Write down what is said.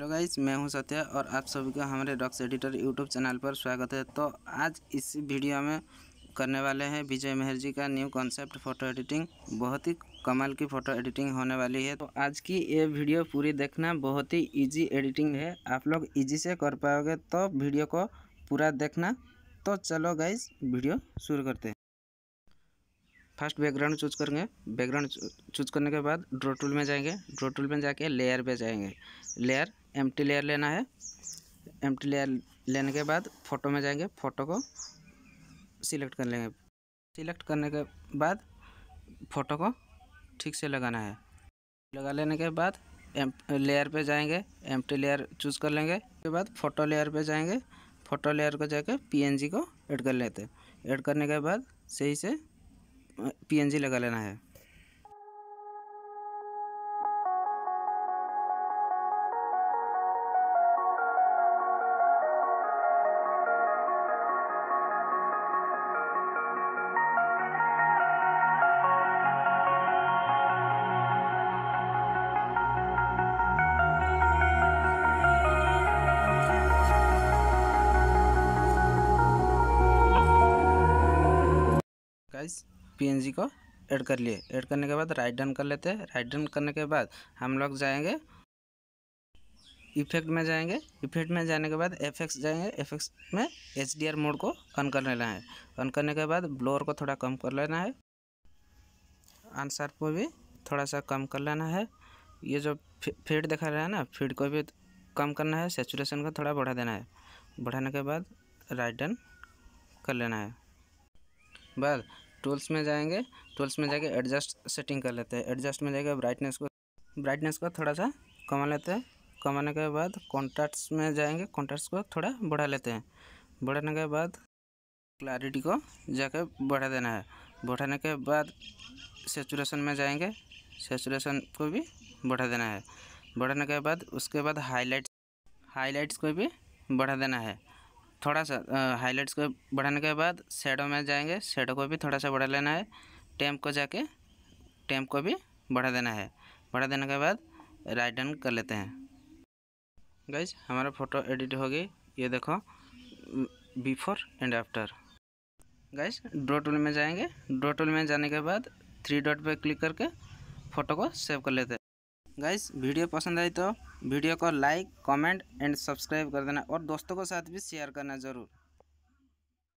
hello guys मैं हूं सत्या और आप सभी का हमारे डॉक्स एडिटर यूट्यूब चैनल पर स्वागत है तो आज इस वीडियो में करने वाले हैं विजय मेहर जी का न्यू कॉन्सेप्ट फ़ोटो एडिटिंग बहुत ही कमाल की फ़ोटो एडिटिंग होने वाली है तो आज की ये वीडियो पूरी देखना बहुत ही ईजी एडिटिंग है आप लोग ईजी से कर पाओगे तो वीडियो को पूरा देखना तो चलो गाइस वीडियो शुरू करते हैं फर्स्ट बैकग्राउंड चूज करेंगे बैकग्राउंड चूज करने के बाद ड्रो टूल में जाएंगे ड्रो टूल में जाके लेयर पे जाएंगे लेयर एम लेयर लेना है एम लेयर लेने के बाद फ़ोटो में जाएंगे फ़ोटो को सिलेक्ट कर लेंगे सिलेक्ट करने के बाद फ़ोटो को ठीक से लगाना है लगा लेने के बाद एम लेयर पे जाएंगे एम लेयर चूज़ कर लेंगे उसके बाद फ़ोटो लेयर पे जाएंगे फ़ोटो लेयर को जाके पीएनजी को ऐड कर लेते हैं ऐड करने के बाद सही से पीएनजी लगा लेना है guys पी को ऐड कर लिए ऐड करने के बाद राइट डन कर लेते हैं राइट डन करने के बाद हम लोग जाएंगे इफेक्ट में जाएंगे इफेक्ट में जाने के बाद एफ एक्स जाएंगे एफ एक्स में एच डी आर मोड को ऑन कर लेना है ऑन करने के बाद ब्लोअर को थोड़ा कम कर लेना है आंसर को भी थोड़ा सा कम कर लेना है ये जो फीड दिखा रहा है ना फीड को भी कम करना है सेचुरेशन को थोड़ा बढ़ा देना है बढ़ाने के बाद राइट डन कर लेना है बाद टूल्स में जाएंगे टूल्स में जाके एडजस्ट सेटिंग कर लेते हैं एडजस्ट में जाके ब्राइटनेस को ब्राइटनेस को थोड़ा सा कमा लेते हैं कमाने के बाद कॉन्ट्रास्ट में जाएंगे कॉन्ट्रास्ट को थोड़ा बढ़ा लेते हैं बढ़ाने के बाद क्लैरिटी को जाके बढ़ा देना है बढ़ाने के बाद सेचुरेशन में जाएंगे सेचुरेशन को भी बढ़ा देना है बढ़ाने के बाद उसके बाद हाईलाइट्स हाईलाइट्स को भी बढ़ा देना है थोड़ा सा हाईलाइट्स को बढ़ाने के बाद शेडो में जाएंगे शेडो को भी थोड़ा सा बढ़ा लेना है टेम्प को जाके टेम्प को भी बढ़ा देना है बढ़ा देने के बाद राइट डन कर लेते हैं गाइज हमारा फ़ोटो एडिट हो गई ये देखो before and after guys draw tool में जाएंगे ड्रो टूल में जाने के बाद थ्री डॉट पर क्लिक करके फ़ोटो को सेव कर लेते हैं गाइज वीडियो पसंद आई तो वीडियो को लाइक कमेंट एंड सब्सक्राइब कर देना और दोस्तों के साथ भी शेयर करना ज़रूर